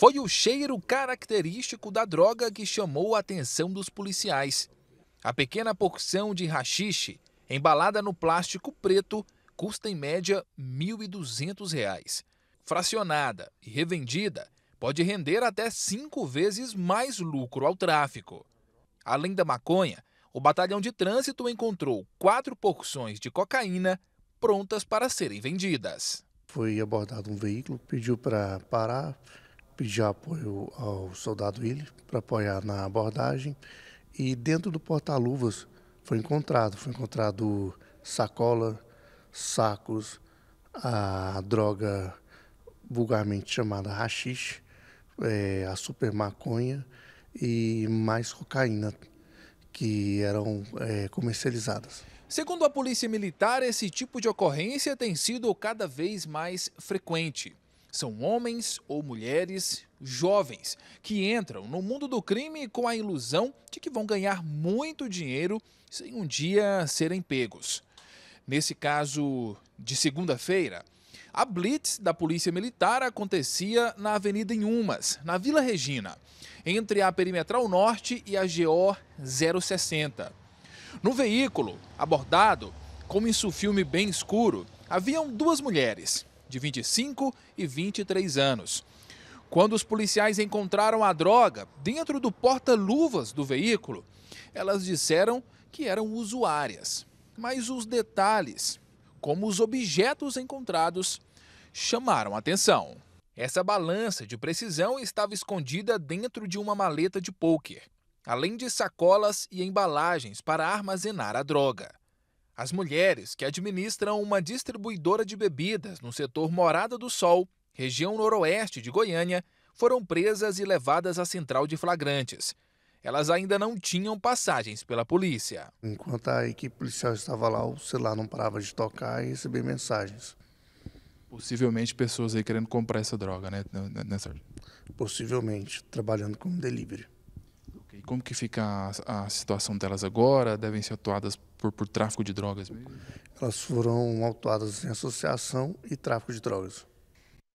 Foi o cheiro característico da droga que chamou a atenção dos policiais. A pequena porção de rachixe, embalada no plástico preto, custa em média R$ 1.200. Fracionada e revendida, pode render até cinco vezes mais lucro ao tráfico. Além da maconha, o batalhão de trânsito encontrou quatro porções de cocaína prontas para serem vendidas. Foi abordado um veículo, pediu para parar, pedir apoio ao soldado Willi para apoiar na abordagem. E dentro do porta-luvas foi encontrado, foi encontrado sacola, sacos, a droga vulgarmente chamada rachixe, é, a super maconha e mais cocaína que eram é, comercializadas. Segundo a Polícia Militar, esse tipo de ocorrência tem sido cada vez mais frequente. São homens ou mulheres jovens que entram no mundo do crime com a ilusão de que vão ganhar muito dinheiro sem um dia serem pegos. Nesse caso de segunda-feira, a blitz da Polícia Militar acontecia na Avenida Inhumas, na Vila Regina, entre a Perimetral Norte e a GO 060. No veículo abordado, como isso filme bem escuro, haviam duas mulheres, de 25 e 23 anos. Quando os policiais encontraram a droga dentro do porta-luvas do veículo, elas disseram que eram usuárias. Mas os detalhes, como os objetos encontrados, chamaram atenção. Essa balança de precisão estava escondida dentro de uma maleta de poker, além de sacolas e embalagens para armazenar a droga. As mulheres que administram uma distribuidora de bebidas no setor Morada do Sol, região noroeste de Goiânia, foram presas e levadas à central de flagrantes. Elas ainda não tinham passagens pela polícia. Enquanto a equipe policial estava lá, o celular não parava de tocar e receber mensagens. Possivelmente pessoas aí querendo comprar essa droga, né? Possivelmente, trabalhando como delivery como que fica a, a situação delas agora? Devem ser atuadas por, por tráfico de drogas mesmo? Elas foram autuadas em associação e tráfico de drogas.